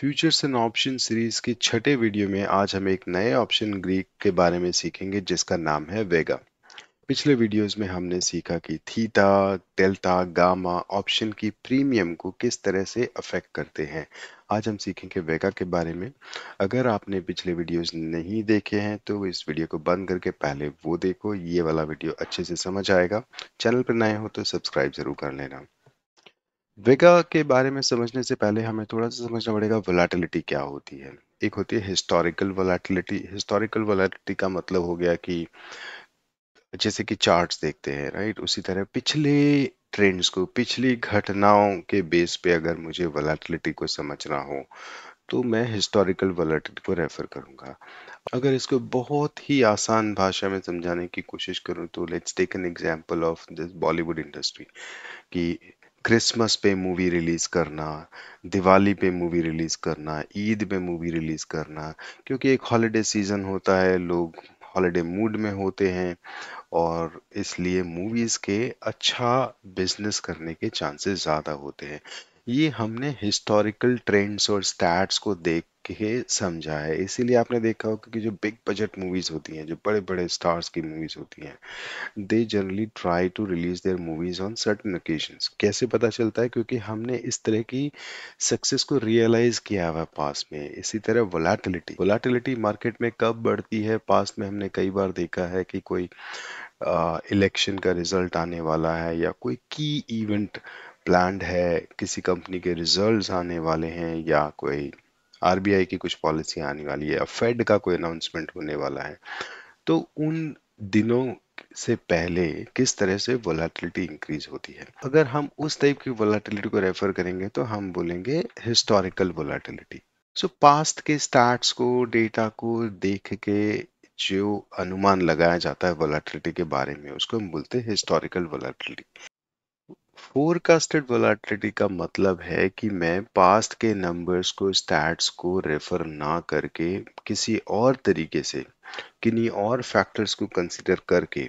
Futures and option series के छठे video में आज हम एक नए ऑप्शन ग्रीक के बारे में सीखेंगे जिसका नाम है वेगा पिछले वीडियोस में हमने सीखा कि थीटा डेल्टा गामा ऑप्शन की प्रीमियम को किस तरह से अफेक्ट करते हैं आज हम सीखेंगे वेगा के बारे में अगर आपने पिछले वीडियोस नहीं देखे हैं तो इस वीडियो को बंद करके पहले वो देखो ये वाला वीडियो अच्छे से समझ आएगा चैनल पर नए हो तो सब्सक्राइब जरूर कर लेना वेगा के बारे में समझने से पहले हमें थोड़ा सा समझना पड़ेगा वोलाटिलिटी क्या होती है एक होती है हिस्टोरिकल वोलाटिलिटी हिस्टोरिकल वोलाटिलिटी का मतलब हो गया कि जैसे कि चार्ट्स देखते हैं राइट उसी तरह पिछले ट्रेंड्स को पिछली घटनाओं के बेस पे अगर मुझे वोलाटिलिटी को समझना हो तो मैं हिस्टोरिकल वोलाटिलिटी को रेफर करूंगा अगर इसको बहुत ही आसान भाषा में समझाने की कोशिश करूं तो let's take an example of this Bollywood industry कि क्रिसमस पे मूवी रिलीज़ करना दिवाली पे मूवी रिलीज़ करना ईद पे मूवी रिलीज़ करना क्योंकि एक हॉलीडे सीज़न होता है लोग हॉलीडे मूड में होते हैं और इसलिए मूवीज़ के अच्छा बिजनेस करने के चांसेस ज़्यादा होते हैं ये हमने हिस्टोरिकल ट्रेंड्स और स्टैट्स को देख के समझा है इसीलिए आपने देखा होगा कि जो बिग बजट मूवीज़ होती हैं जो बड़े बड़े स्टार्स की मूवीज़ होती हैं they generally try to release their movies on certain occasion कैसे पता चलता है क्योंकि हमने इस तरह की सक्सेस को रियलाइज़ किया हुआ पास में इसी तरह वोलाटिलिटी वोलाटिलिटी मार्केट में कब बढ़ती है पास में हमने कई बार देखा है कि कोई इलेक्शन uh, का रिजल्ट आने वाला है या कोई की इवेंट प्लान्ड है किसी कंपनी के रिजल्ट्स आने वाले हैं या कोई आरबीआई की कुछ पॉलिसी आने वाली है फेड का कोई अनाउंसमेंट होने वाला है तो उन दिनों से पहले किस तरह से वोलाटिलिटी इंक्रीज होती है अगर हम उस टाइप की वोलाटिलिटी को रेफर करेंगे तो हम बोलेंगे हिस्टोरिकल वोलाटिलिटी सो पास्ट के स्टार्ट्स को डेटा को देख के जो अनुमान लगाया जाता है वोलाटिलिटी के बारे में उसको हम बोलते हैं हिस्टोरिकल वोलाटिलिटी फोरकास्टेड वोलाटिलिटी का मतलब है कि मैं पास्ट के नंबर्स को स्टैट्स को रेफर ना करके किसी और तरीके से किन्हीं और फैक्टर्स को कंसिडर करके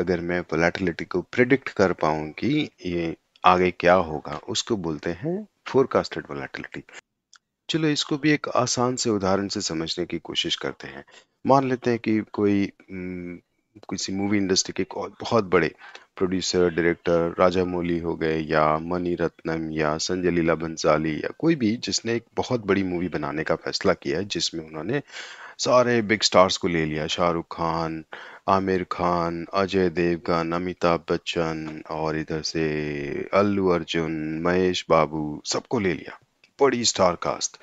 अगर मैं वोलाटिलिटी को प्रिडिक्ट कर पाऊँ कि ये आगे क्या होगा उसको बोलते हैं फोरकास्टेड वोलाटिलिटी चलो इसको भी एक आसान से उदाहरण से समझने की कोशिश करते हैं मान लेते हैं कि कोई हम्म, किसी मूवी इंडस्ट्री के बहुत बड़े प्रोड्यूसर डायरेक्टर राजा मौली हो गए या मनी रत्नम या संजय लीला बंसाली या कोई भी जिसने एक बहुत बड़ी मूवी बनाने का फैसला किया है जिसमें उन्होंने सारे बिग स्टार्स को ले लिया शाहरुख खान आमिर खान अजय देवगन अमिताभ बच्चन और इधर से अल्लू अर्जुन महेश बाबू सबको ले लिया बड़ी स्टार कास्ट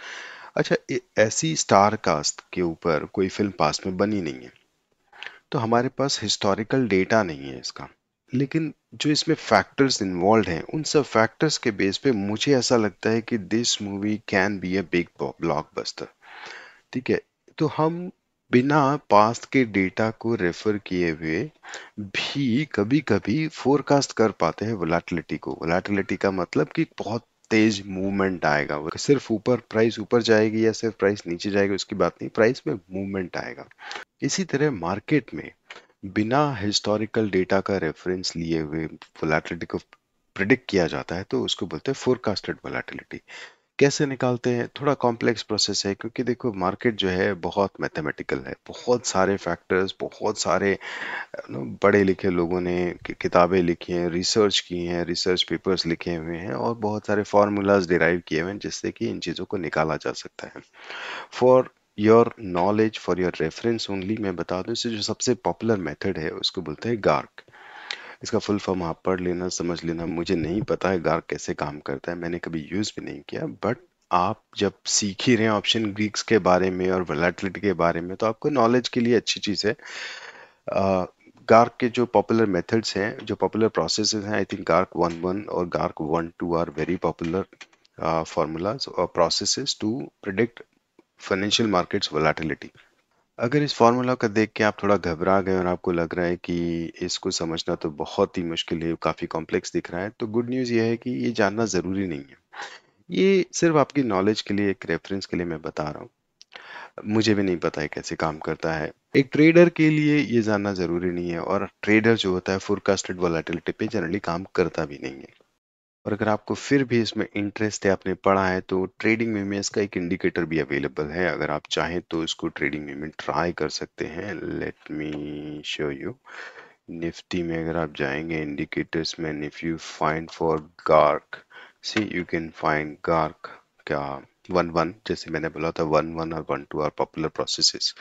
अच्छा ऐसी स्टार कास्ट के ऊपर कोई फिल्म पास में बनी नहीं है तो हमारे पास हिस्टोरिकल डेटा नहीं है इसका लेकिन जो इसमें फैक्टर्स इन्वॉल्व हैं उन सब फैक्टर्स के बेस पे मुझे ऐसा लगता है कि this movie can be a big blockbuster ठीक है तो हम बिना पास्ट के डेटा को रेफर किए हुए भी कभी कभी फोरकास्ट कर पाते हैं वलाटिलिटी को वलाटिलिटी का मतलब कि बहुत तेज मूवमेंट आएगा वो सिर्फ ऊपर प्राइस ऊपर जाएगी या सिर्फ प्राइस नीचे जाएगी उसकी बात नहीं प्राइस में मूवमेंट आएगा इसी तरह मार्केट में बिना हिस्टोरिकल डेटा का रेफरेंस लिए हुए वोलेटिलिटी को प्रिडिक्ट किया जाता है तो उसको बोलते हैं फोरकास्टेड वोलेटिलिटी कैसे निकालते हैं थोड़ा कॉम्प्लेक्स प्रोसेस है क्योंकि देखो मार्केट जो है बहुत मैथमेटिकल है बहुत सारे फैक्टर्स बहुत सारे बड़े लिखे लोगों ने किताबें लिखी हैं रिसर्च की हैं रिसर्च पेपर्स लिखे हुए हैं और बहुत सारे फार्मूलाज डिराइव किए हुए हैं जिससे कि इन चीज़ों को निकाला जा सकता है for your knowledge for your reference only मैं बता दूँ इससे जो सबसे पॉपुलर मेथड है उसको बोलते हैं गार्क इसका फुल फॉर्म आप पढ़ लेना समझ लेना मुझे नहीं पता है गार्क कैसे काम करता है मैंने कभी यूज़ भी नहीं किया बट आप जब सीख ही रहे हैं ऑप्शन ग्रीक्स के बारे में और वलेटलिटी के बारे में तो आपको नॉलेज के लिए अच्छी चीज़ है गार्क के जो पॉपुलर मेथड्स हैं जो पॉपुलर प्रोसेस हैं आई थिंक गार्क वन वन और गार्क one two are very popular formulas और process to predict financial markets volatility अगर इस फॉर्मूला का देख के आप थोड़ा घबरा गए और आपको लग रहा है कि इसको समझना तो बहुत ही मुश्किल है काफ़ी कॉम्प्लेक्स दिख रहा है तो गुड न्यूज़ ये है कि ये जानना ज़रूरी नहीं है ये सिर्फ आपकी नॉलेज के लिए एक रेफरेंस के लिए मैं बता रहा हूँ मुझे भी नहीं पता है कैसे काम करता है एक ट्रेडर के लिए ये जानना ज़रूरी नहीं है और ट्रेडर जो होता है फोरकास्टेड वॉलेटिलिटी पे जनरली काम करता भी नहीं है और अगर आपको फिर भी इसमें इंटरेस्ट है आपने पढ़ा है तो ट्रेडिंग में में इसका एक इंडिकेटर भी अवेलेबल है अगर आप चाहें तो इसको ट्रेडिंग में में ट्राई कर सकते हैं let me show you Nifty में अगर आप जाएंगे इंडिकेटर्स में if you find for गार्क C you can find गार्क क्या वन वन जैसे मैंने बोला था वन वन और one two are popular processes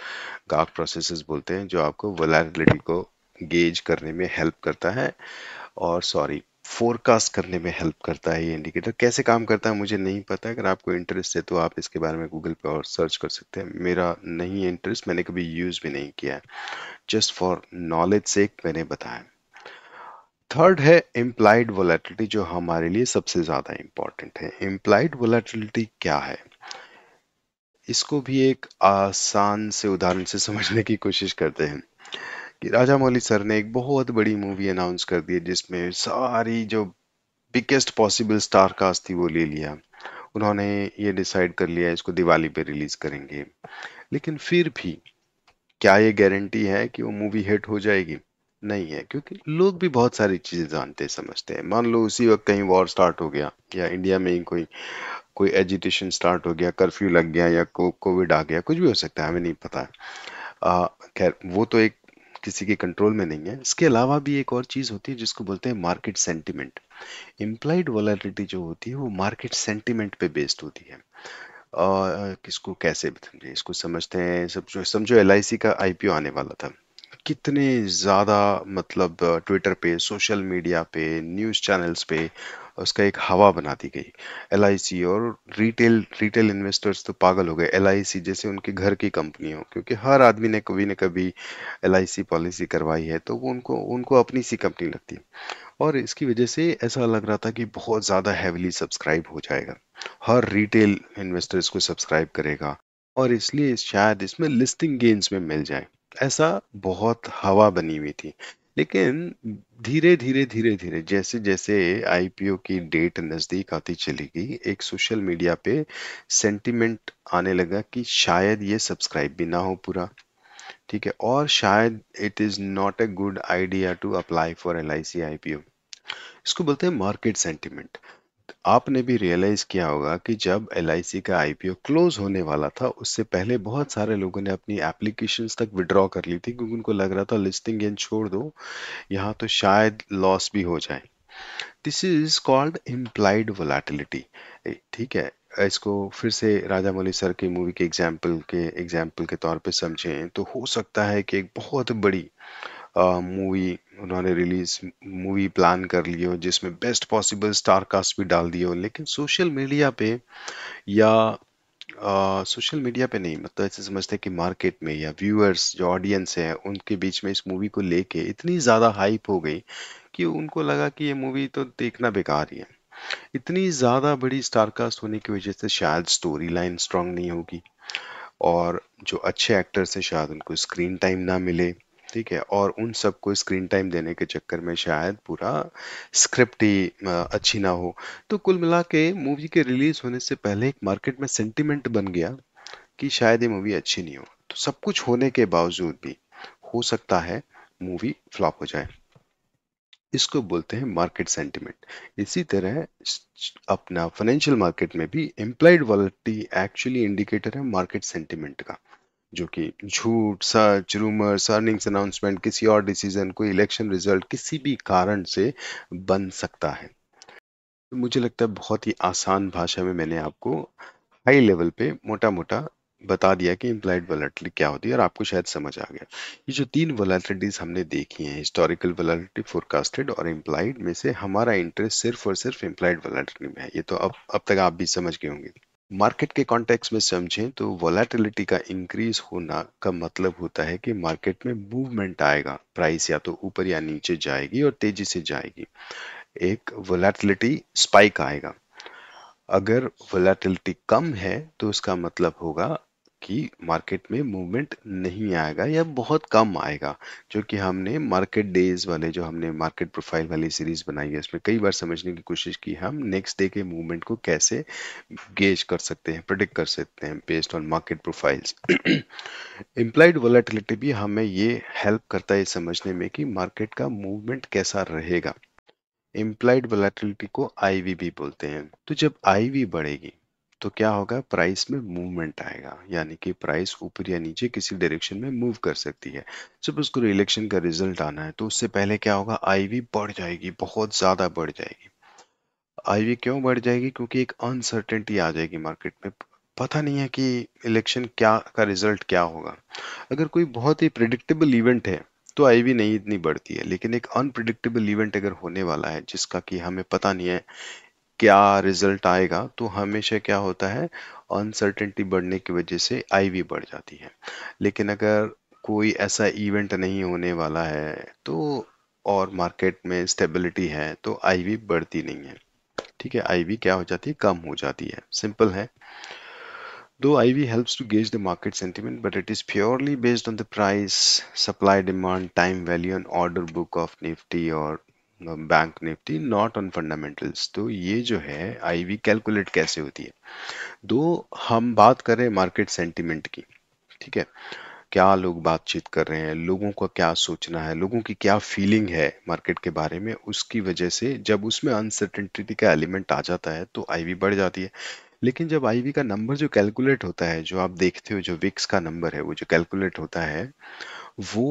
गार्क processes बोलते हैं जो आपको वलारिलिटी को गेज करने में हेल्प करता है और सॉरी फोरकास्ट करने में हेल्प करता है ये इंडिकेटर कैसे काम करता है मुझे नहीं पता अगर आपको इंटरेस्ट है तो आप इसके बारे में गूगल पे और सर्च कर सकते हैं मेरा नहीं है इंटरेस्ट मैंने कभी यूज़ भी नहीं किया है जस्ट फॉर नॉलेज सेक मैंने बताया थर्ड है इम्प्लाइड वोलेटिलिटी जो हमारे लिए सबसे ज़्यादा इंपॉर्टेंट है इम्प्लाइड वोलेटिलिटी क्या है इसको भी एक आसान से उदाहरण से समझने की कोशिश करते हैं कि राजा मौली सर ने एक बहुत बड़ी मूवी अनाउंस कर दी जिसमें सारी जो बिगेस्ट पॉसिबल स्टार कास्ट थी वो ले लिया उन्होंने ये डिसाइड कर लिया इसको दिवाली पे रिलीज करेंगे लेकिन फिर भी क्या ये गारंटी है कि वो मूवी हिट हो जाएगी नहीं है क्योंकि लोग भी बहुत सारी चीज़ें जानते समझते हैं मान लो उसी वक्त कहीं वॉर स्टार्ट हो गया या इंडिया में ही कोई कोई एजिटेशन स्टार्ट हो गया कर्फ्यू लग गया या कोविड आ गया कुछ भी हो सकता है हमें नहीं पता खैर वो तो एक किसी के कंट्रोल में नहीं है इसके अलावा भी एक और चीज़ होती है जिसको बोलते हैं मार्केट सेंटिमेंट इम्प्लाइड वॉलिटी जो होती है वो मार्केट सेंटिमेंट पे बेस्ड होती है और किसको कैसे समझे इसको समझते हैं सब जो समझो एल का आई आने वाला था कितने ज़्यादा मतलब ट्विटर पे सोशल मीडिया पे न्यूज़ चैनल्स पे उसका एक हवा बना दी गई एल और रिटेल रिटेल इन्वेस्टर्स तो पागल हो गए एल जैसे उनके घर की कंपनी हो क्योंकि हर आदमी ने कभी न कभी एल पॉलिसी करवाई है तो वो उनको उनको अपनी सी कंपनी लगती है और इसकी वजह से ऐसा लग रहा था कि बहुत ज़्यादा हैविली सब्सक्राइब हो जाएगा हर रिटेल इन्वेस्टर्स को सब्सक्राइब करेगा और इसलिए शायद इसमें लिस्टिंग गेंस में मिल जाए ऐसा बहुत हवा बनी हुई थी लेकिन धीरे धीरे धीरे धीरे जैसे जैसे आईपीओ की डेट नज़दीक आती चली गई एक सोशल मीडिया पे सेंटिमेंट आने लगा कि शायद ये सब्सक्राइब भी ना हो पूरा ठीक है और शायद it is not a good idea to apply for L I C I P O इसको बोलते हैं मार्केट सेंटिमेंट आपने भी रियलाइज किया होगा कि जब एल का आईपीओ क्लोज होने वाला था उससे पहले बहुत सारे लोगों ने अपनी एप्लीकेशंस तक विड्रॉ कर ली थी क्योंकि उनको लग रहा था लिस्टिंग गेन छोड़ दो यहाँ तो शायद लॉस भी हो जाए this is called implied volatility ठीक है इसको फिर से राजा मौली सर की मूवी के एग्जाम्पल के एग्जाम्पल के तौर पर समझें तो हो सकता है कि एक बहुत बड़ी मूवी उन्होंने रिलीज मूवी प्लान कर ली हो जिसमें बेस्ट पॉसिबल स्टार कास्ट भी डाल दिए हो लेकिन सोशल मीडिया पे या सोशल मीडिया पे नहीं मतलब ऐसे समझते हैं कि मार्केट में या व्यूअर्स जो ऑडियंस है उनके बीच में इस मूवी को लेके इतनी ज़्यादा हाइप हो गई कि उनको लगा कि ये मूवी तो देखना बेकार ही है इतनी ज़्यादा बड़ी स्टारकास्ट होने की वजह से शायद स्टोरी लाइन स्ट्रांग नहीं होगी और जो अच्छे एक्टर्स हैं शायद उनको स्क्रीन टाइम ना मिले ठीक है और उन सबको स्क्रीन टाइम देने के चक्कर में शायद पूरा स्क्रिप्ट ही अच्छी ना हो तो कुल मिला के मूवी के रिलीज होने से पहले एक मार्केट में सेंटिमेंट बन गया कि शायद ये मूवी अच्छी नहीं हो तो सब कुछ होने के बावजूद भी हो सकता है मूवी फ्लॉप हो जाए इसको बोलते हैं मार्केट सेंटिमेंट इसी तरह अपना फाइनेंशियल मार्केट में भी एम्प्लाइड वॉलिटी एक्चुअली इंडिकेटर है मार्केट सेंटिमेंट का जो कि झूठ सच रूमर्स अर्निंग्स अनाउंसमेंट किसी और डिसीजन कोई इलेक्शन रिजल्ट किसी भी कारण से बन सकता है मुझे लगता है बहुत ही आसान भाषा में मैंने आपको हाई लेवल पे मोटा मोटा बता दिया कि इम्प्लाइड वॉलेटिलिटी क्या होती है और आपको शायद समझ आ गया ये जो तीन वॉलेटिलिटीज हमने देखी हैं हिस्टोरिकल वॉलेटिलिटी फोरकास्टेड और इम्प्लाइड में से हमारा इंटरेस्ट सिर्फ और सिर्फ इम्प्लाइड वॉलेटिलिटी में है ये तो अब अब तक आप भी समझ गए होंगे मार्केट के कॉन्टेक्स्ट में समझें तो वॉलेटिलिटी का इंक्रीज होना का मतलब होता है कि मार्केट में मूवमेंट आएगा प्राइस या तो ऊपर या नीचे जाएगी और तेजी से जाएगी एक वोलेटिलिटी स्पाइक आएगा अगर वोलेटिलिटी कम है तो उसका मतलब होगा कि मार्केट में मूवमेंट नहीं आएगा या बहुत कम आएगा जो कि हमने मार्केट डेज वाले जो हमने मार्केट प्रोफाइल वाली सीरीज बनाई है उसमें कई बार समझने की कोशिश की हम नेक्स्ट डे के मूवमेंट को कैसे गेज कर सकते हैं प्रोडिक्ट कर सकते हैं based on market profiles implied volatility भी हमें ये हेल्प करता है समझने में कि मार्केट का मूवमेंट कैसा रहेगा इम्प्लाइड वोलाटिलिटी को आई भी बोलते हैं तो जब आई बढ़ेगी तो क्या होगा प्राइस में मूवमेंट आएगा यानी कि प्राइस ऊपर या नीचे किसी डायरेक्शन में मूव कर सकती है जब उसको इलेक्शन का रिजल्ट आना है तो उससे पहले क्या होगा आईवी बढ़ जाएगी बहुत ज़्यादा बढ़ जाएगी आईवी क्यों बढ़ जाएगी क्योंकि एक अनसर्टेनिटी आ जाएगी मार्केट में पता नहीं है कि इलेक्शन क्या का रिजल्ट क्या होगा अगर कोई बहुत ही प्रिडिक्टेबल इवेंट है तो आईवी नहीं इतनी बढ़ती है लेकिन एक अनप्रिडिक्टेबल इवेंट अगर होने वाला है जिसका कि हमें पता नहीं है क्या रिजल्ट आएगा तो हमेशा क्या होता है अनसर्टेंटी बढ़ने की वजह से आई बढ़ जाती है लेकिन अगर कोई ऐसा इवेंट नहीं होने वाला है तो और मार्केट में स्टेबिलिटी है तो आई बढ़ती नहीं है ठीक है आई क्या हो जाती है कम हो जाती है सिंपल है दो I V help to gauge the market sentiment but it is purely based on the price supply demand time value and order book of Nifty और bank Nifty not on fundamentals तो ये जो है ivy calculate कैसे होती है दो हम बात करें मार्केट सेंटिमेंट की ठीक है क्या लोग बातचीत कर रहे हैं लोगों का क्या सोचना है लोगों की क्या फीलिंग है मार्केट के बारे में उसकी वजह से जब उसमें अनसर्टेनिटी का एलिमेंट आ जाता है तो आईवी बढ़ जाती है लेकिन जब आईवी का नंबर जो कैलकुलेट होता है जो आप देखते हो जो विक्स का नंबर है वो जो कैलकुलेट होता है वो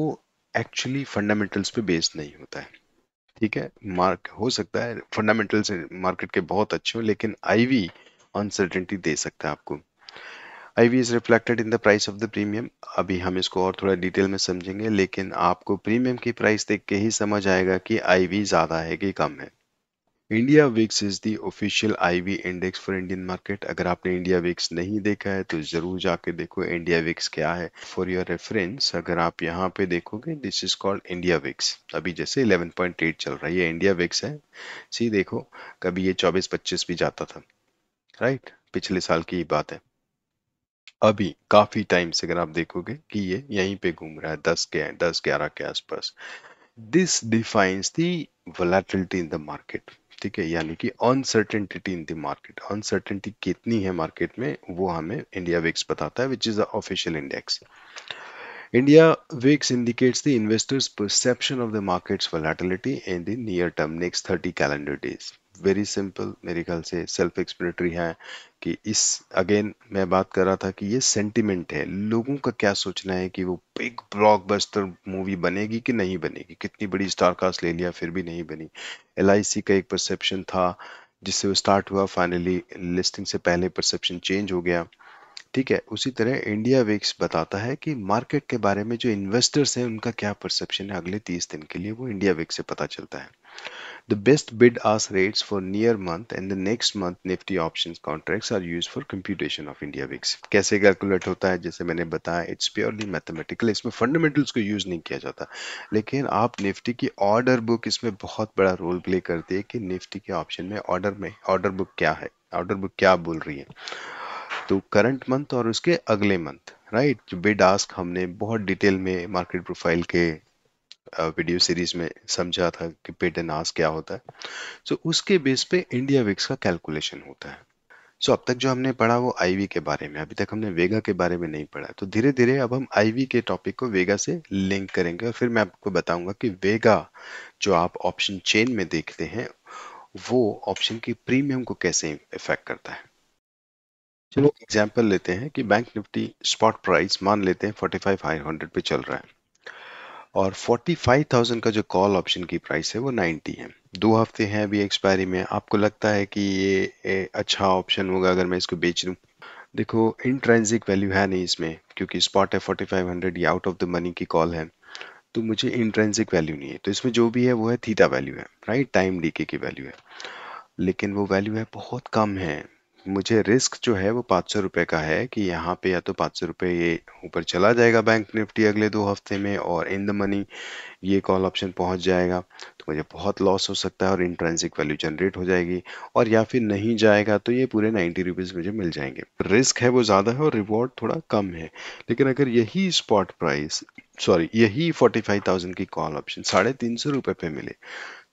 एक्चुअली फंडामेंटल्स पे बेस्ड नहीं होता है ठीक है मार्क हो सकता है फंडामेंटल्स मार्केट के बहुत अच्छे हो लेकिन आईवी अनसर्टेनिटी दे सकता है आपको IV is reflected in the price of the premium अभी हम इसको और थोड़ा डिटेल में समझेंगे लेकिन आपको प्रीमियम की प्राइस देख के ही समझ आएगा कि आईवी ज़्यादा है कि कम है India VIX is the official IV index for Indian market अगर आपने इंडिया वीक्स नहीं देखा है तो ज़रूर जाके देखो इंडिया वीक्स क्या है फॉर योर रेफरेंस अगर आप यहाँ पे देखोगे this is called India VIX अभी जैसे 11.8 चल रही है इंडिया वीक्स है सी देखो कभी ये 24-25 भी जाता था राइट right? पिछले साल की बात है अभी काफ़ी टाइम से अगर आप देखोगे कि ये यहीं पे घूम रहा है दस के दस ग्यारह के आसपास this defines the volatility in the market ठीक है यानी कि uncertainty in the market uncertainty कितनी है मार्केट में वो हमें इंडिया विक्स बताता है which is official index India VIX indicates the investors perception of the markets volatility in the near term next 30 calendar days very simple मेरे ख्याल से सेल्फ एक्सप्लेनेटरी है कि इस अगेन मैं बात कर रहा था कि ये सेंटिमेंट है लोगों का क्या सोचना है कि वो बिग ब्लॉकबस्टर मूवी बनेगी कि नहीं बनेगी कितनी बड़ी स्टार कास्ट ले लिया फिर भी नहीं बनी एल का एक परसेप्शन था जिससे वो स्टार्ट हुआ फाइनली लिस्टिंग से पहले परसेप्शन चेंज हो गया ठीक है उसी तरह इंडिया वेक्स बताता है कि मार्केट के बारे में जो इन्वेस्टर्स हैं उनका क्या परसेप्शन है अगले तीस दिन के लिए वो इंडिया वेक्स से पता चलता है the best bid ask rates for near month and the next month Nifty option contracts are use for computation of India VIX कैसे कैलकुलेट होता है जैसे मैंने बताया इट्स प्योरली मैथमेटिकल इसमें फंडामेंटल्स को यूज नहीं किया जाता लेकिन आप निफ्टी की ऑर्डर बुक इसमें बहुत बड़ा रोल प्ले करती है कि निफ्टी के ऑप्शन में ऑर्डर में ऑर्डर बुक क्या है ऑर्डर बुक क्या बोल रही है तो करंट मंथ और उसके अगले मंथ राइट जो बिड आस्क हमने बहुत डिटेल में मार्केट प्रोफाइल के वीडियो सीरीज में समझा था कि बिड एंड आस्क क्या होता है सो so, उसके बेस पे इंडिया विक्स का कैलकुलेशन होता है सो so, अब तक जो हमने पढ़ा वो आईवी के बारे में अभी तक हमने वेगा के बारे में नहीं पढ़ा तो धीरे धीरे अब हम आईवी के टॉपिक को वेगा से लिंक करेंगे और फिर मैं आपको बताऊंगा कि वेगा जो आप ऑप्शन चेन में देखते हैं वो ऑप्शन की प्रीमियम को कैसे इफेक्ट करता है चलो एग्जांपल लेते हैं कि बैंक निफ्टी स्पॉट प्राइस मान लेते हैं 45,500 पे चल रहा है और 45,000 का जो कॉल ऑप्शन की प्राइस है वो 90 है दो हफ्ते हैं अभी एक्सपायरी में आपको लगता है कि ये ए, अच्छा ऑप्शन होगा अगर मैं इसको बेच दूँ देखो इंट्रेंसिक वैल्यू है नहीं इसमें क्योंकि स्पॉट है 4500 या आउट ऑफ द मनी की कॉल है तो मुझे इंट्रेंसिक वैल्यू नहीं है तो इसमें जो भी है वो है थीटा वैल्यू है राइट टाइम डीके की वैल्यू है लेकिन वो वैल्यू है बहुत कम है मुझे रिस्क जो है वो पाँच सौ रुपये का है कि यहाँ पे या तो पाँच सौ रुपये ये ऊपर चला जाएगा बैंक निफ्टी अगले दो हफ्ते में और इन द मनी ये कॉल ऑप्शन पहुँच जाएगा तो मुझे बहुत लॉस हो सकता है और इंट्रेंसिक वैल्यू जनरेट हो जाएगी और या फिर नहीं जाएगा तो ये पूरे नाइन्टी रुपीज़ मुझे मिल जाएंगे रिस्क है वो ज़्यादा है और रिवॉर्ड थोड़ा कम है लेकिन अगर यही स्पॉट प्राइस सॉरी यही फोर्टी फाइव थाउजेंड की कॉल ऑप्शन साढ़े तीन सौ रुपये पे मिले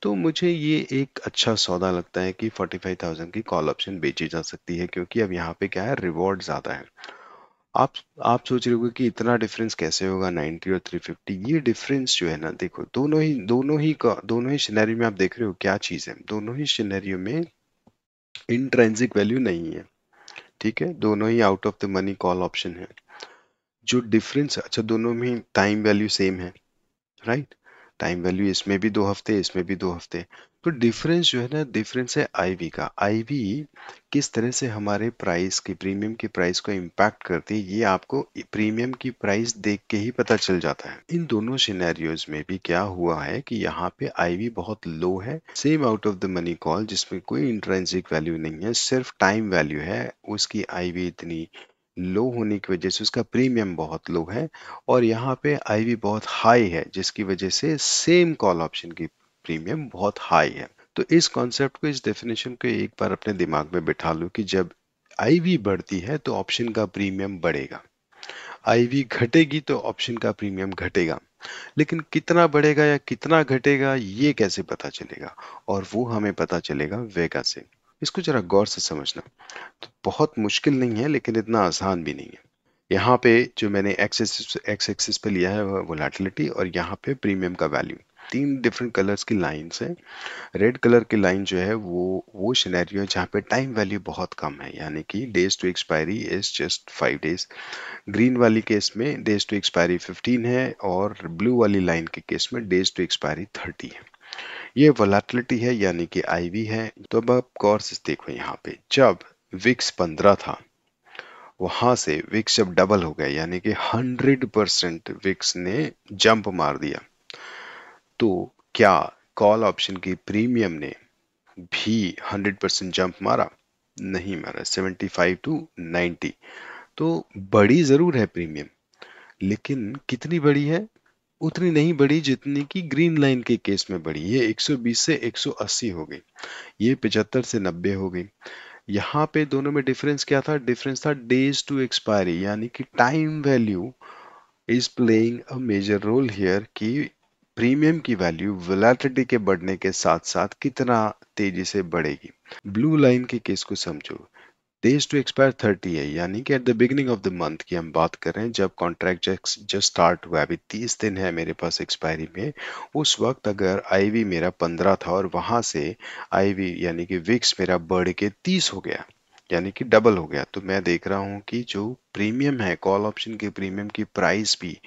तो मुझे ये एक अच्छा सौदा लगता है कि 45,000 की कॉल ऑप्शन बेची जा सकती है क्योंकि अब यहाँ पे क्या है रिवॉर्ड ज़्यादा है आप आप सोच रहे हो कि इतना डिफरेंस कैसे होगा 90 और 350 ये डिफरेंस जो है ना देखो दोनों ही दोनों ही दोनों ही सिनेरियो में आप देख रहे हो क्या चीज़ है दोनों ही सिनेरियो में इंट्रेंसिक वैल्यू नहीं है ठीक है दोनों ही out of the money call option है जो डिफरेंस अच्छा दोनों में टाइम वैल्यू सेम है राइट टाइम वैल्यू इसमें भी दो हफ्ते इसमें भी दो हफ्ते तो डिफरेंस जो है ना डिफरेंस है आईवी का आईवी किस तरह से हमारे प्राइस की प्रीमियम की प्राइस को इम्पैक्ट करती है ये आपको प्रीमियम की प्राइस देख के ही पता चल जाता है इन दोनों सिनेरियोज में भी क्या हुआ है कि यहाँ पे आईवी बहुत लो है same out of the money call जिसमें कोई इंट्रेंसिक वैल्यू नहीं है सिर्फ टाइम वैल्यू है उसकी आईवी इतनी लो होने की वजह से उसका प्रीमियम बहुत लो है और यहाँ पे आईवी बहुत हाई है जिसकी वजह से सेम कॉल ऑप्शन की प्रीमियम बहुत हाई है तो इस कॉन्सेप्ट को इस डेफिनेशन को एक बार अपने दिमाग में बिठा लो कि जब आईवी बढ़ती है तो ऑप्शन का प्रीमियम बढ़ेगा आईवी घटेगी तो ऑप्शन का प्रीमियम घटेगा लेकिन कितना बढ़ेगा या कितना घटेगा ये कैसे पता चलेगा और वो हमें पता चलेगा वेगा से इसको जरा गौर से समझना तो बहुत मुश्किल नहीं है लेकिन इतना आसान भी नहीं है यहाँ पे जो मैंने एक्स एक्स एक्सिस पे लिया है वो लाटिलिटी और यहाँ पे प्रीमियम का वैल्यू तीन डिफरेंट कलर्स की लाइंस हैं रेड कलर की लाइन जो है वो वो सिनेरियो है जहाँ पे टाइम वैल्यू बहुत कम है यानी कि days to expiry is just five days green वाली केस में डेज टू एक्सपायरी फिफ्टीन है और ब्लू वाली लाइन के केस में डेज टू एक्सपायरी थर्टी है ये वोलेटिलिटी है यानी कि आईवी है तो अब आप गौर से देखो यहाँ पे जब विक्स 15 था वहां से विक्स जब डबल हो गया यानी कि 100 परसेंट विक्स ने जंप मार दिया तो क्या कॉल ऑप्शन की प्रीमियम ने भी 100 परसेंट जंप मारा नहीं मारा 75 टू 90 तो बड़ी जरूर है प्रीमियम लेकिन कितनी बड़ी है उतनी नहीं बढ़ी जितनी कि ग्रीन लाइन के केस में बढ़ी ये 120 से 180 हो गई ये 75 से 90 हो गई यहाँ पे दोनों में डिफरेंस क्या था डिफरेंस था डेज टू एक्सपायरी यानी कि time value is playing a major role here कि प्रीमियम की वैल्यू वेलाटिटी के बढ़ने के साथ साथ कितना तेजी से बढ़ेगी ब्लू लाइन के केस को समझो डेज टू एक्सपायर थर्टी है यानी कि at the beginning of the month की हम बात कर रहे हैं जब कॉन्ट्रैक्ट जस्ट स्टार्ट हुआ अभी तीस दिन है मेरे पास एक्सपायरी में उस वक्त अगर आईवी मेरा पंद्रह था और वहाँ से आईवी यानी कि विक्स मेरा बढ़ के तीस हो गया यानी कि डबल हो गया तो मैं देख रहा हूँ कि जो प्रीमियम है कॉल ऑप्शन के प्रीमियम की प्राइस भी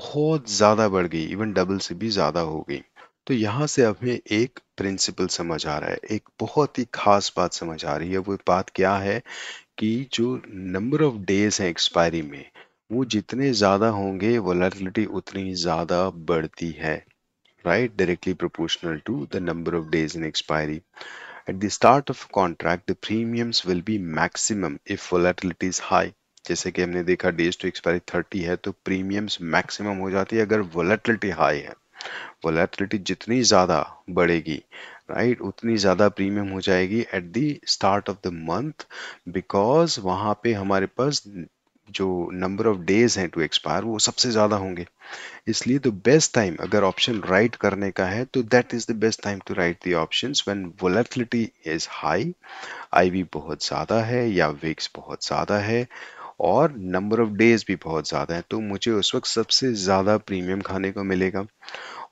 बहुत ज़्यादा बढ़ गई इवन डबल से भी ज़्यादा हो गई तो यहाँ से हमें एक प्रिंसिपल समझ आ रहा है एक बहुत ही खास बात समझ आ रही है वो बात क्या है कि जो नंबर ऑफ डेज हैं एक्सपायरी में वो जितने ज़्यादा होंगे वोलेटिलिटी उतनी ज़्यादा बढ़ती है right directly proportional to the number of days in expiry at the start of contract the premiums will be maximum if volatility is high जैसे कि हमने देखा डेज टू एक्सपायरी 30 है तो प्रीमियम्स मैक्सिमम हो जाती है अगर वोलेटिलिटी हाई है वोलेटिलिटी जितनी ज़्यादा बढ़ेगी राइट right? उतनी ज़्यादा प्रीमियम हो जाएगी at the start of the month because वहाँ पे हमारे पास जो नंबर ऑफ डेज हैं टू एक्सपायर वो सबसे ज़्यादा होंगे इसलिए तो बेस्ट टाइम अगर ऑप्शन राइट करने का है तो that is the best time to write the option when volatility is high IV बहुत ज़्यादा है या विक्स बहुत ज़्यादा है और नंबर ऑफ डेज भी बहुत ज़्यादा है तो मुझे उस वक्त सबसे ज़्यादा प्रीमियम खाने को मिलेगा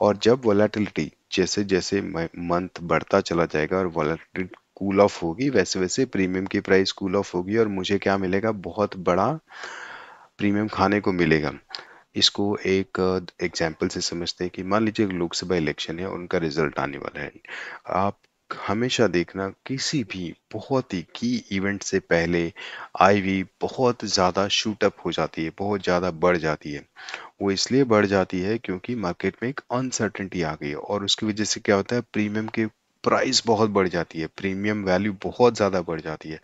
और जब वॉलेटिलिटी जैसे जैसे मंथ बढ़ता चला जाएगा और वॉलेटिलिटी कूल ऑफ होगी वैसे वैसे प्रीमियम की प्राइस कूल ऑफ होगी और मुझे क्या मिलेगा बहुत बड़ा प्रीमियम खाने को मिलेगा इसको एक एग्जाम्पल से समझते हैं कि मान लीजिए लोकसभा इलेक्शन है उनका रिजल्ट आने वाला है आप हमेशा देखना किसी भी बहुत ही की इवेंट से पहले आईवी बहुत ज़्यादा शूटअप हो जाती है बहुत ज़्यादा बढ़ जाती है वो इसलिए बढ़ जाती है क्योंकि मार्केट में एक अनसर्टेंटी आ गई है और उसकी वजह से क्या होता है प्रीमियम के प्राइस बहुत बढ़ जाती है प्रीमियम वैल्यू बहुत ज़्यादा बढ़ जाती है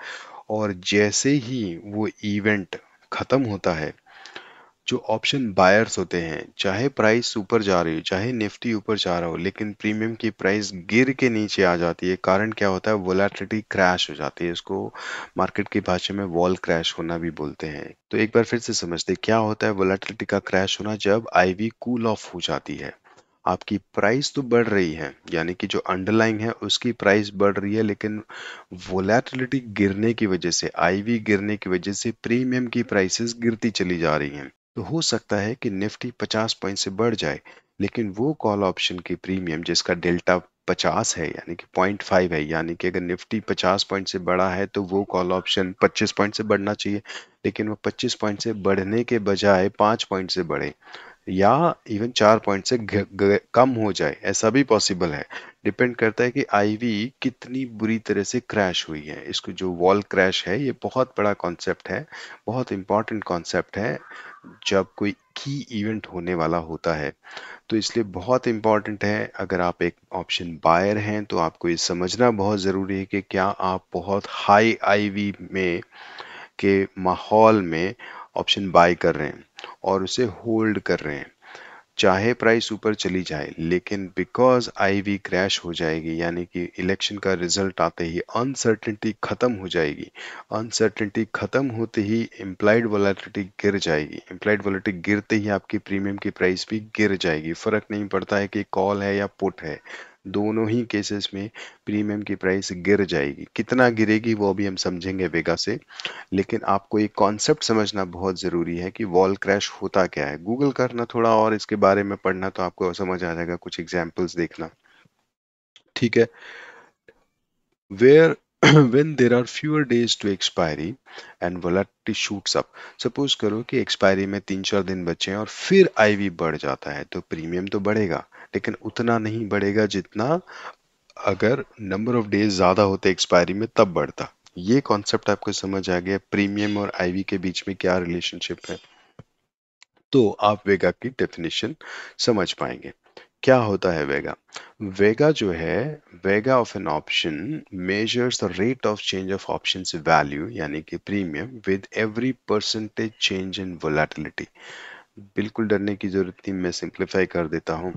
और जैसे ही वो इवेंट ख़त्म होता है जो ऑप्शन बायर्स होते हैं चाहे प्राइस ऊपर जा रही हो चाहे निफ्टी ऊपर जा रहा हो लेकिन प्रीमियम की प्राइस गिर के नीचे आ जाती है कारण क्या होता है वोलाटिलिटी क्रैश हो जाती है इसको मार्केट की भाषा में वॉल क्रैश होना भी बोलते हैं तो एक बार फिर से समझते क्या होता है वोलाटिलिटी का क्रैश होना जब आई कूल ऑफ हो जाती है आपकी प्राइस तो बढ़ रही है यानी कि जो अंडरलाइंग है उसकी प्राइस बढ़ रही है लेकिन वोलेटिलिटी गिरने की वजह से आईवी गिरने की वजह से प्रीमियम की प्राइसेस गिरती चली जा रही हैं तो हो सकता है कि निफ्टी 50 पॉइंट से बढ़ जाए लेकिन वो कॉल ऑप्शन की प्रीमियम जिसका डेल्टा 50 है यानी कि 0.5 है यानी कि अगर निफ्टी 50 पॉइंट से बड़ा है तो वो कॉल ऑप्शन 25 पॉइंट से बढ़ना चाहिए लेकिन वो 25 पॉइंट से बढ़ने के बजाय 5 पॉइंट से बढ़े या इवन चार पॉइंट से ग, ग, कम हो जाए ऐसा भी पॉसिबल है डिपेंड करता है कि आईवी कितनी बुरी तरह से क्रैश हुई है इसको जो वॉल क्रैश है ये बहुत बड़ा कॉन्सेप्ट है बहुत इंपॉर्टेंट कॉन्सेप्ट है जब कोई की इवेंट होने वाला होता है तो इसलिए बहुत इम्पॉर्टेंट है अगर आप एक ऑप्शन बायर हैं तो आपको ये समझना बहुत ज़रूरी है कि क्या आप बहुत हाई आईवी में के माहौल में ऑप्शन बाय कर रहे हैं और उसे होल्ड कर रहे हैं चाहे प्राइस ऊपर चली जाए लेकिन बिकॉज आईवी क्रैश हो जाएगी यानी कि इलेक्शन का रिजल्ट आते ही अनसर्टेनिटी खत्म हो जाएगी अनसर्टेनिटी खत्म होते ही इम्प्लाइड वॉलेटिटी गिर जाएगी इम्प्लाइड वॉलेटिटी गिरते ही आपकी प्रीमियम की प्राइस भी गिर जाएगी फर्क नहीं पड़ता है कि कॉल है या पुट है दोनों ही केसेस में प्रीमियम की प्राइस गिर जाएगी कितना गिरेगी वो अभी हम समझेंगे वेगा से लेकिन आपको एक कॉन्सेप्ट समझना बहुत ज़रूरी है कि वॉल क्रैश होता क्या है गूगल करना थोड़ा और इसके बारे में पढ़ना तो आपको समझ आ जाएगा कुछ एग्जाम्पल्स देखना ठीक है where when there are fewer days to expiry and volatility shoots up suppose करो कि expiry में तीन चार दिन बचे हैं और फिर IV बढ़ जाता है तो प्रीमियम तो बढ़ेगा लेकिन उतना नहीं बढ़ेगा जितना अगर नंबर ऑफ डेज ज़्यादा होते एक्सपायरी में तब बढ़ता ये कॉन्सेप्ट आपको समझ आ गया प्रीमियम और आईवी के बीच में क्या रिलेशनशिप है तो आप वेगा की डेफिनेशन समझ पाएंगे क्या होता है वेगा वेगा जो है vega of an option measures the rate of change of option value यानी कि premium with every percentage change in volatility बिल्कुल डरने की जरूरत नहीं मैं सिंप्लीफाई कर देता हूँ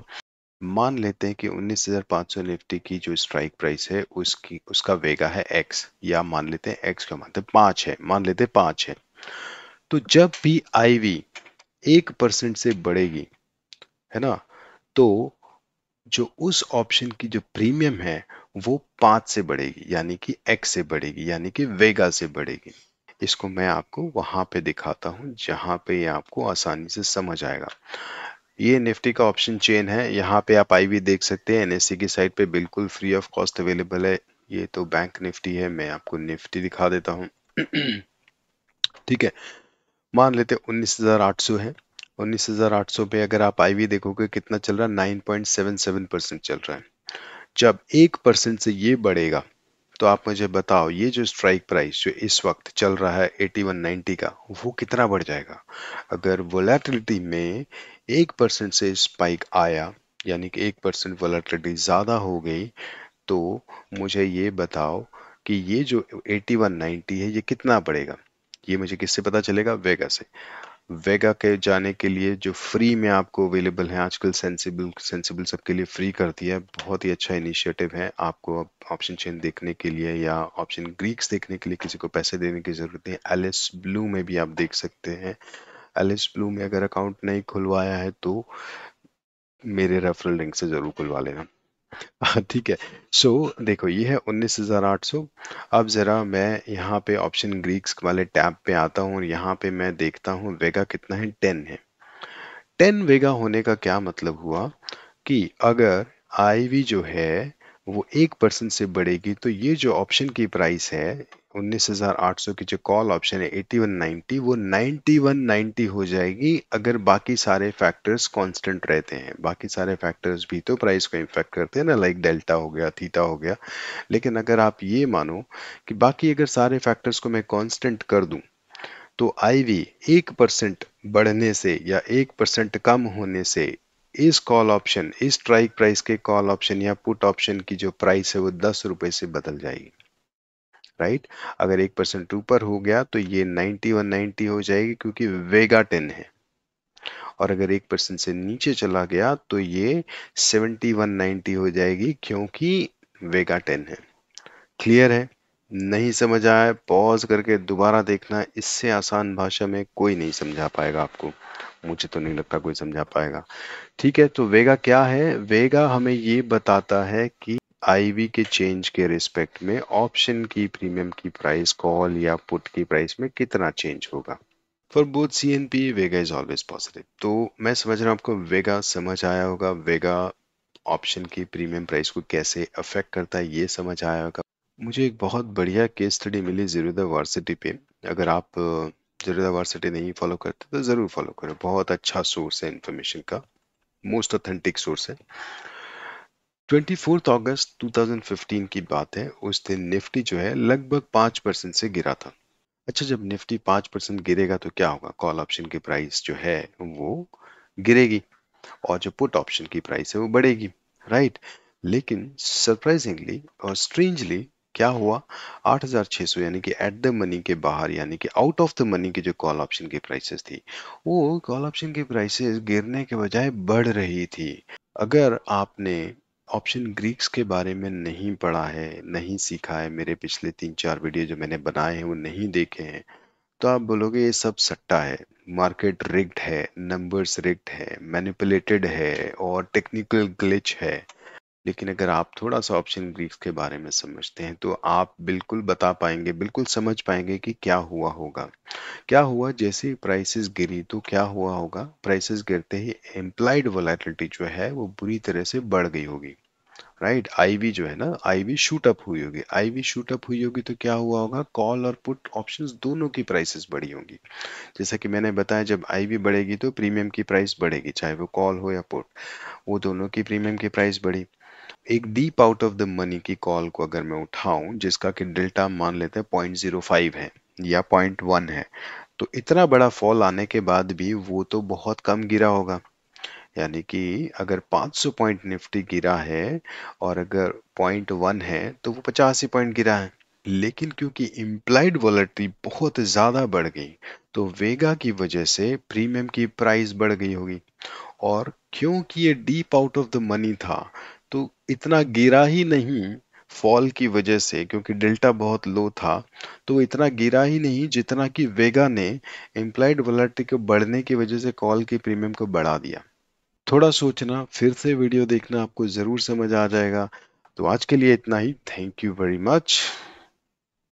मान लेते हैं कि 19,500 निफ्टी की जो स्ट्राइक प्राइस है उसकी उसका वेगा है एक्स या मान लेते हैं एक्स का मानते मतलब पांच है मान लेते हैं पांच है तो जब भी आईवी एक परसेंट से बढ़ेगी है ना तो जो उस ऑप्शन की जो प्रीमियम है वो पांच से बढ़ेगी यानी कि एक्स से बढ़ेगी यानी कि वेगा से बढ़ेगी इसको मैं आपको वहां पे दिखाता हूँ जहां पे ये आपको आसानी से समझ आएगा ये निफ्टी का ऑप्शन चेन है यहाँ पे आप आई देख सकते हैं एनएससी e की साइट पे बिल्कुल फ्री ऑफ कॉस्ट अवेलेबल है ये तो बैंक निफ्टी है मैं आपको निफ्टी दिखा देता हूँ ठीक है मान लेते उन्नीस हजार आठ सौ है उन्नीस हज़ार आठ सौ पे अगर आप आई देखोगे कितना चल रहा है nine point seven seven percent चल रहा है जब एक परसेंट से ये बढ़ेगा तो आप मुझे बताओ ये जो स्ट्राइक प्राइस जो इस वक्त चल रहा है 8190 का वो कितना बढ़ जाएगा अगर वोलेटिलिटी में एक परसेंट से स्पाइक आया यानी कि एक परसेंट वोलेटिलिटी ज़्यादा हो गई तो मुझे ये बताओ कि ये जो 8190 है ये कितना बढ़ेगा ये मुझे किससे पता चलेगा वेगा से वेगा के जाने के लिए जो फ्री में आपको अवेलेबल है आजकल सेंसिबल सेंसिबल सबके लिए फ्री करती है बहुत ही अच्छा इनिशिएटिव है आपको अब ऑप्शन चेन देखने के लिए या ऑप्शन ग्रीक्स देखने के लिए किसी को पैसे देने की ज़रूरत नहीं एलिस ब्लू में भी आप देख सकते हैं एलिस ब्लू में अगर अकाउंट नहीं खुलवाया है तो मेरे रेफरल लिंक से ज़रूर खुलवा लेना हाँ, ठीक है सो so, देखो ये है 19,800 अब ज़रा मैं यहाँ पे ऑप्शन ग्रीक्स वाले टैब पे आता हूँ यहाँ पे मैं देखता हूँ वेगा कितना है 10 है 10 वेगा होने का क्या मतलब हुआ कि अगर आई जो है वो एक परसेंट से बढ़ेगी तो ये जो ऑप्शन की प्राइस है उन्नीस हजार आठ सौ की जो कॉल ऑप्शन है एटी वन नाइन्टी वो 9190 वन नाइन्टी हो जाएगी अगर बाकी सारे फैक्टर्स कांस्टेंट रहते हैं बाकी सारे फैक्टर्स भी तो प्राइस को इम्फेक्ट करते हैं ना लाइक डेल्टा हो गया थीटा हो गया लेकिन अगर आप ये मानो कि बाकी अगर सारे फैक्टर्स को मैं कॉन्स्टेंट कर दूँ तो आई एक परसेंट बढ़ने से या एक परसेंट कम होने से इस कॉल ऑप्शन इस स्ट्राइक प्राइस के कॉल ऑप्शन या पुट ऑप्शन की जो प्राइस है वो दस से बदल जाएगी राइट अगर एक परसेंट ऊपर हो गया तो ये वन 190 हो जाएगी क्योंकि वेगा 10 है और अगर एक परसेंट से नीचे चला गया तो ये 70 हो जाएगी क्योंकि वेगा 10 है क्लियर है नहीं समझ आए पॉज करके दोबारा देखना इससे आसान भाषा में कोई नहीं समझा पाएगा आपको मुझे तो नहीं लगता कोई समझा पाएगा ठीक है तो वेगा क्या है वेगा हमें ये बताता है कि आईवी के चेंज के रिस्पेक्ट में ऑप्शन की प्रीमियम की प्राइस कॉल या पुट की प्राइस में कितना चेंज होगा for both C and P vega is always positive तो मैं समझ रहा हूँ आपको वेगा समझ आया होगा वेगा ऑप्शन की प्रीमियम प्राइस को कैसे अफेक्ट करता है ये समझ आया होगा मुझे एक बहुत बढ़िया केस स्टडी मिली जीरोदा वार्सिटी पे अगर आप जीरोदा वार्सिटी नहीं फॉलो करते तो ज़रूर फॉलो करो बहुत अच्छा सोर्स है इन्फॉर्मेशन का मोस्ट ऑथेंटिक सोर्स है ट्वेंटी फोर्थ अगस्त 2015 की बात है उस दिन निफ्टी जो है लगभग पाँच परसेंट से गिरा था अच्छा जब निफ्टी पाँच परसेंट गिरेगा तो क्या होगा कॉल ऑप्शन की प्राइस जो है वो गिरेगी और जो पुट ऑप्शन की प्राइस है वो बढ़ेगी राइट लेकिन सरप्राइजिंगली और स्ट्रेंजली क्या हुआ 8600 यानी कि एट द मनी के बाहर यानी कि आउट ऑफ द मनी की जो कॉल ऑप्शन की प्राइसेस थी वो कॉल ऑप्शन की प्राइसेस गिरने के बजाय बढ़ रही थी अगर आपने ऑप्शन ग्रीक्स के बारे में नहीं पढ़ा है, नहीं सीखा है, मेरे पिछले तीन चार वीडियो जो मैंने बनाए हैं वो नहीं देखे हैं, तो आप बोलोगे ये सब सट्टा है, मार्केट रिग्ड है, नंबर्स रिग्ड है, मैनिपुलेटेड है और टेक्निकल ग्लिच है। लेकिन अगर आप थोड़ा सा ऑप्शन ग्रीफ के बारे में समझते हैं तो आप बिल्कुल बता पाएंगे बिल्कुल समझ पाएंगे कि क्या हुआ होगा क्या हुआ जैसे प्राइसेस गिरी तो क्या हुआ होगा प्राइसेस गिरते ही एम्प्लाइड वोलेटिलिटी जो है वो बुरी तरह से बढ़ गई होगी राइट आईवी जो है ना आईवी शूट अप हुई होगी आईवी शूट अप हुई होगी तो क्या हुआ होगा कॉल और पुट ऑप्शंस दोनों की प्राइसेस बढ़ी होंगी जैसा कि मैंने बताया जब आईवी बढ़ेगी तो प्रीमियम की प्राइस बढ़ेगी चाहे वो कॉल हो या पुट वो दोनों की प्रीमियम की प्राइस बढ़ी एक deep out of the money की कॉल को अगर मैं उठाऊं जिसका कि डेल्टा मान लेते हैं पॉइंट जीरो फाइव है या पॉइंट वन है तो इतना बड़ा फॉल आने के बाद भी वो तो बहुत कम गिरा होगा यानी कि अगर 500 पॉइंट निफ्टी गिरा है और अगर पॉइंट वन है तो वो पचास ही पॉइंट गिरा है लेकिन क्योंकि इम्प्लाइड वॉलेटी बहुत ज़्यादा बढ़ गई तो वेगा की वजह से प्रीमियम की प्राइस बढ़ गई होगी और क्योंकि ये deep out of the money था तो इतना गिरा ही नहीं फॉल की वजह से क्योंकि डेल्टा बहुत लो था तो इतना गिरा ही नहीं जितना कि वेगा ने इम्प्लाइड वॉलेटिटी को बढ़ने की वजह से कॉल की प्रीमियम को बढ़ा दिया थोड़ा सोचना फिर से वीडियो देखना आपको ज़रूर समझ आ जाएगा तो आज के लिए इतना ही थैंक यू वेरी मच